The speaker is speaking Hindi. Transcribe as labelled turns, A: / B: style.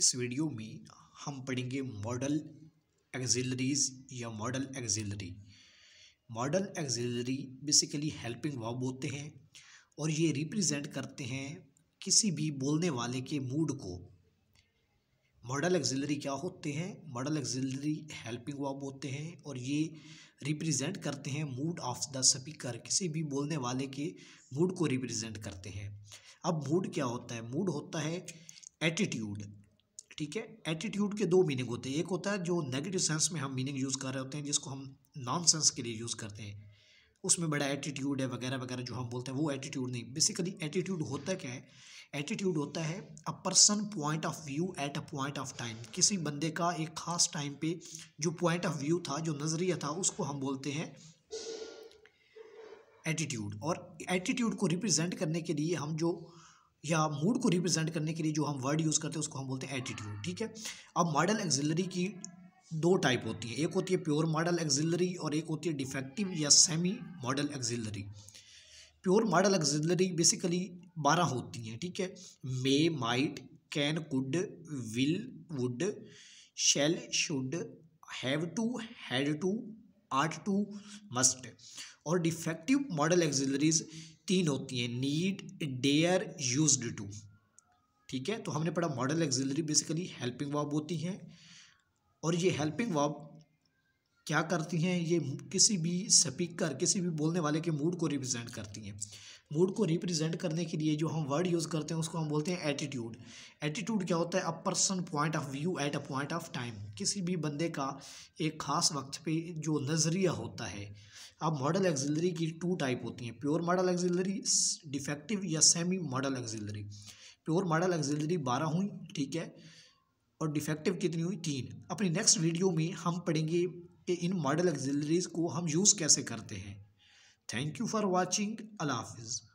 A: इस वीडियो में हम पढ़ेंगे मॉडल एग्जिलरीज या modal auxiliary modal auxiliary basically helping verb होते हैं और ये रिप्रेजेंट करते हैं किसी भी बोलने वाले के मूड को मॉडल एग्जिलरी क्या होते हैं मॉडल एग्जिलरी हेल्पिंग वर्ब होते हैं और ये रिप्रेजेंट करते हैं मूड ऑफ द स्पीकर किसी भी बोलने वाले के मूड को रिप्रेजेंट करते हैं अब मूड क्या होता है मूड होता है एटीट्यूड ठीक है एटीट्यूड के दो मीनिंग होते हैं एक होता है जो नेगेटिव सेंस में हम मीनिंग यूज़ कर रहे होते हैं जिसको हम नॉन सेंस के लिए यूज़ करते हैं उसमें बड़ा एटीट्यूड है वगैरह वगैरह जो हम बोलते हैं वो एटीट्यूड नहीं बेसिकली एटीट्यूड होता क्या है एटीट्यूड होता है a person point of view at a point of time किसी बंदे का एक ख़ास टाइम पे जो पॉइंट ऑफ व्यू था जो नज़रिया था उसको हम बोलते हैं एटीट्यूड और एटीट्यूड को रिप्रेजेंट करने के लिए हम जो या मूड को रिप्रेजेंट करने के लिए जो हम वर्ड यूज़ करते हैं उसको हम बोलते हैं एटीट्यूड ठीक है अब मॉडल एग्जिलरी की दो टाइप होती है एक होती है प्योर मॉडल एग्जिलरी और एक होती है डिफेक्टिव या semi modal auxiliary pure modal auxiliary basically बारह होती हैं ठीक है may might can could will would shall should have to had to ought to must और डिफेक्टिव मॉडल एग्जिलरीज तीन होती हैं नीड डेयर यूज टू ठीक है तो हमने पढ़ा मॉडल एक्जिलरी बेसिकली हेल्पिंग वॉब होती हैं और ये हेल्पिंग वॉब क्या करती हैं ये किसी भी स्पीकर किसी भी बोलने वाले के मूड को रिप्रेजेंट करती हैं मूड को रिप्रेजेंट करने के लिए जो हम वर्ड यूज़ करते हैं उसको हम बोलते हैं एटीट्यूड एटीट्यूड क्या होता है a person point of view at a point of time किसी भी बंदे का एक ख़ास वक्त पे जो नज़रिया होता है अब मॉडल एक्जिलरी की टू टाइप होती हैं प्योर मॉडल एक्जिलरी डिफेक्टिव या semi modal auxiliary pure modal auxiliary बारह हुई ठीक है और डिफेक्टिव कितनी हुई तीन अपनी नेक्स्ट वीडियो में हम पढ़ेंगे कि इन मॉडल एक्जिलरीज को हम यूज़ कैसे करते हैं थैंक यू फॉर वॉचिंग अल्लाह हाफिज़